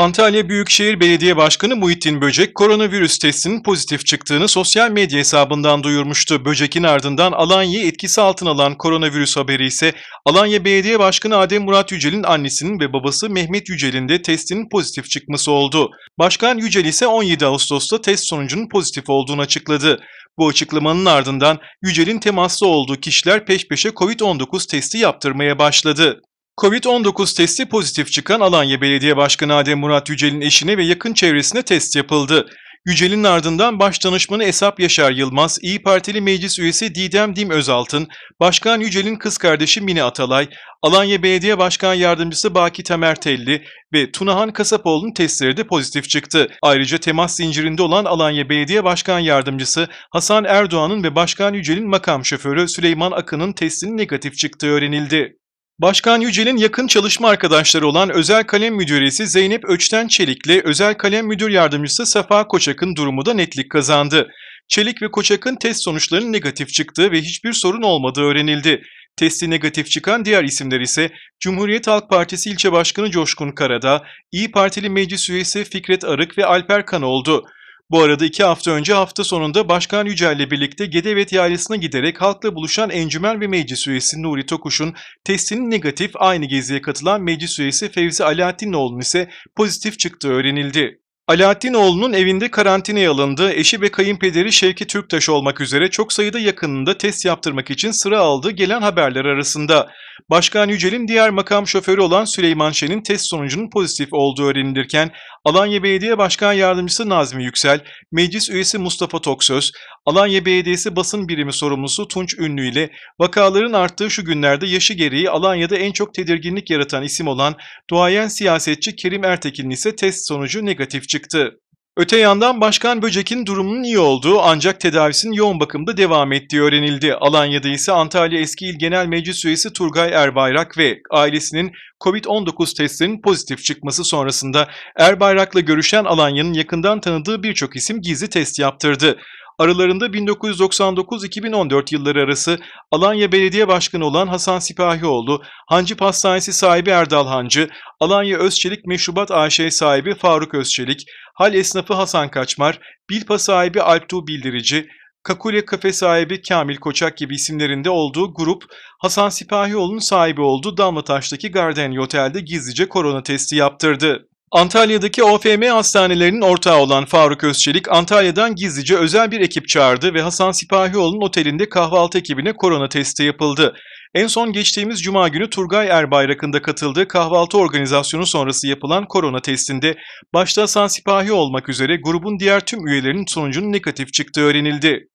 Antalya Büyükşehir Belediye Başkanı Muhittin Böcek koronavirüs testinin pozitif çıktığını sosyal medya hesabından duyurmuştu. Böcek'in ardından Alanya'yı etkisi altına alan koronavirüs haberi ise Alanya Belediye Başkanı Adem Murat Yücel'in annesinin ve babası Mehmet Yücel'in de testinin pozitif çıkması oldu. Başkan Yücel ise 17 Ağustos'ta test sonucunun pozitif olduğunu açıkladı. Bu açıklamanın ardından Yücel'in temaslı olduğu kişiler peş peşe COVID-19 testi yaptırmaya başladı. Covid-19 testi pozitif çıkan Alanya Belediye Başkanı Adem Murat Yücel'in eşine ve yakın çevresine test yapıldı. Yücel'in ardından Başdanışmanı Esap Yaşar Yılmaz, İyi Partili Meclis Üyesi Didem Dim Özaltın, Başkan Yücel'in kız kardeşi Mine Atalay, Alanya Belediye Başkan Yardımcısı Baki Temertelli ve Tunahan Kasapoğlu'nun testleri de pozitif çıktı. Ayrıca temas zincirinde olan Alanya Belediye Başkan Yardımcısı Hasan Erdoğan'ın ve Başkan Yücel'in makam şoförü Süleyman Akın'ın testinin negatif çıktığı öğrenildi. Başkan Yücel'in yakın çalışma arkadaşları olan Özel Kalem Müdüresi Zeynep Öçten Çelik'le Özel Kalem Müdür Yardımcısı Safa Koçak'ın durumu da netlik kazandı. Çelik ve Koçak'ın test sonuçlarının negatif çıktığı ve hiçbir sorun olmadığı öğrenildi. Testi negatif çıkan diğer isimler ise Cumhuriyet Halk Partisi ilçe başkanı Coşkun Karada, İyi Partili meclis üyesi Fikret Arık ve Alper Kan oldu. Bu arada iki hafta önce hafta sonunda Başkan Yücel ile birlikte Gedevet Yaylası'na giderek halkla buluşan Encümen ve Meclis üyesi Nuri Tokuş'un testinin negatif aynı geziye katılan Meclis üyesi Fevzi Alaaddinoğlu'nun ise pozitif çıktığı öğrenildi. Alaaddinoğlu'nun evinde karantinaya alındığı eşi ve kayınpederi Şevki Türktaş olmak üzere çok sayıda yakınında test yaptırmak için sıra aldığı gelen haberler arasında. Başkan Yücel'in diğer makam şoförü olan Süleyman Şen'in test sonucunun pozitif olduğu öğrenilirken Alanya Belediye Başkan Yardımcısı Nazmi Yüksel, Meclis Üyesi Mustafa Toksöz, Alanya Belediyesi Basın Birimi Sorumlusu Tunç Ünlü ile vakaların arttığı şu günlerde yaşı gereği Alanya'da en çok tedirginlik yaratan isim olan duayen siyasetçi Kerim Ertekin ise test sonucu negatif çıktı. Öte yandan Başkan Böcek'in durumunun iyi olduğu ancak tedavisinin yoğun bakımda devam ettiği öğrenildi. Alanya'da ise Antalya Eski İl Genel Meclis Üyesi Turgay Erbayrak ve ailesinin COVID-19 testlerinin pozitif çıkması sonrasında Erbayrak'la görüşen Alanya'nın yakından tanıdığı birçok isim gizli test yaptırdı aralarında 1999-2014 yılları arası Alanya Belediye Başkanı olan Hasan Sipahioğlu, Hancı Pastanesi sahibi Erdal Hancı, Alanya Özçelik Meşrubat AŞ sahibi Faruk Özçelik, Hal Esnafı Hasan Kaçmar, Bilpa sahibi Alptuğ Bildirici, Kakule Kafe sahibi Kamil Koçak gibi isimlerinde olduğu grup, Hasan Sipahioğlu'nun sahibi olduğu Damlataş'taki Garden Otel'de gizlice korona testi yaptırdı. Antalya'daki OFM hastanelerinin ortağı olan Faruk Özçelik, Antalya'dan gizlice özel bir ekip çağırdı ve Hasan Sipahioğlu'nun otelinde kahvaltı ekibine korona testi yapıldı. En son geçtiğimiz cuma günü Turgay Erbayrak'ın da katıldığı kahvaltı organizasyonu sonrası yapılan korona testinde başta Hasan Sipahi olmak üzere grubun diğer tüm üyelerinin sonucunun negatif çıktığı öğrenildi.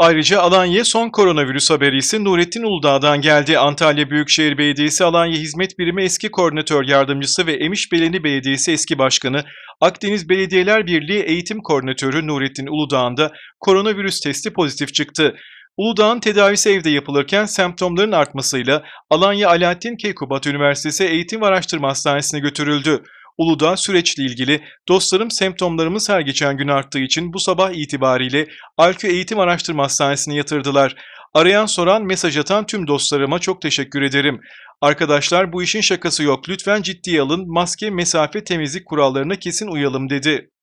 Ayrıca Alanya son koronavirüs haberi ise Nurettin Uludağ'dan geldi. Antalya Büyükşehir Belediyesi Alanya Hizmet Birimi eski koordinatör yardımcısı ve Emiş Emişbeleni Belediyesi eski başkanı Akdeniz Belediyeler Birliği Eğitim Koordinatörü Nurettin Uludağ'ın da koronavirüs testi pozitif çıktı. Uludağ'ın tedavisi evde yapılırken semptomların artmasıyla Alanya Alaaddin Keykubat Üniversitesi Eğitim ve Araştırma Hastanesi'ne götürüldü. Uludağ süreçle ilgili dostlarım semptomlarımız her geçen gün arttığı için bu sabah itibariyle Alkü Eğitim Araştırma Hastanesi'ne yatırdılar. Arayan soran mesaj atan tüm dostlarıma çok teşekkür ederim. Arkadaşlar bu işin şakası yok lütfen ciddiye alın maske mesafe temizlik kurallarına kesin uyalım dedi.